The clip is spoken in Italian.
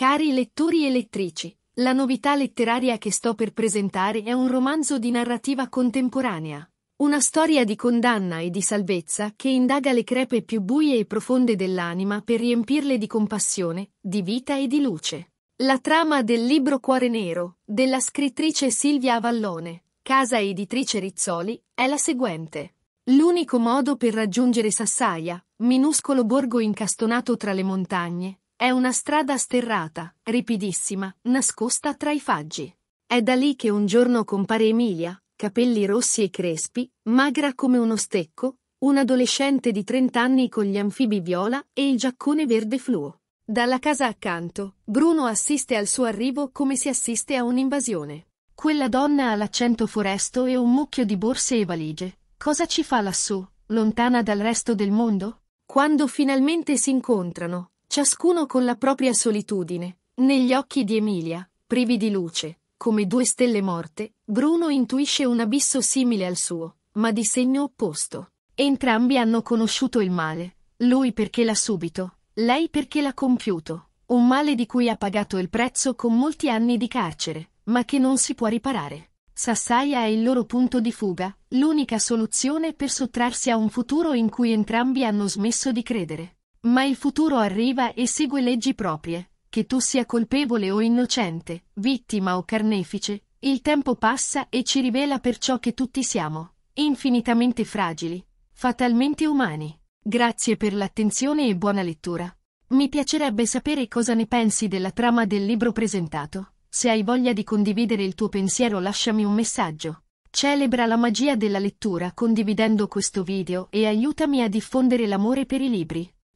Cari lettori e lettrici, la novità letteraria che sto per presentare è un romanzo di narrativa contemporanea. Una storia di condanna e di salvezza che indaga le crepe più buie e profonde dell'anima per riempirle di compassione, di vita e di luce. La trama del libro Cuore Nero, della scrittrice Silvia Avallone, casa editrice Rizzoli, è la seguente. L'unico modo per raggiungere Sassaia, minuscolo borgo incastonato tra le montagne, è una strada sterrata, ripidissima, nascosta tra i faggi. È da lì che un giorno compare Emilia, capelli rossi e crespi, magra come uno stecco, un adolescente di 30 anni con gli anfibi viola e il giaccone verde fluo. Dalla casa accanto, Bruno assiste al suo arrivo come si assiste a un'invasione. Quella donna ha l'accento foresto e un mucchio di borse e valigie. Cosa ci fa lassù, lontana dal resto del mondo? Quando finalmente si incontrano, ciascuno con la propria solitudine. Negli occhi di Emilia, privi di luce, come due stelle morte, Bruno intuisce un abisso simile al suo, ma di segno opposto. Entrambi hanno conosciuto il male, lui perché l'ha subito, lei perché l'ha compiuto, un male di cui ha pagato il prezzo con molti anni di carcere, ma che non si può riparare. Sassaia è il loro punto di fuga, l'unica soluzione per sottrarsi a un futuro in cui entrambi hanno smesso di credere. Ma il futuro arriva e segue leggi proprie. Che tu sia colpevole o innocente, vittima o carnefice, il tempo passa e ci rivela perciò che tutti siamo infinitamente fragili, fatalmente umani. Grazie per l'attenzione e buona lettura. Mi piacerebbe sapere cosa ne pensi della trama del libro presentato. Se hai voglia di condividere il tuo pensiero lasciami un messaggio. Celebra la magia della lettura condividendo questo video e aiutami a diffondere l'amore per i libri.